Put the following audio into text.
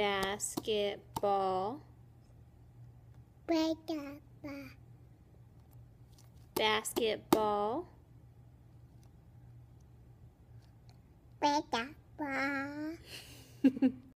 basketball basketball basketball basketball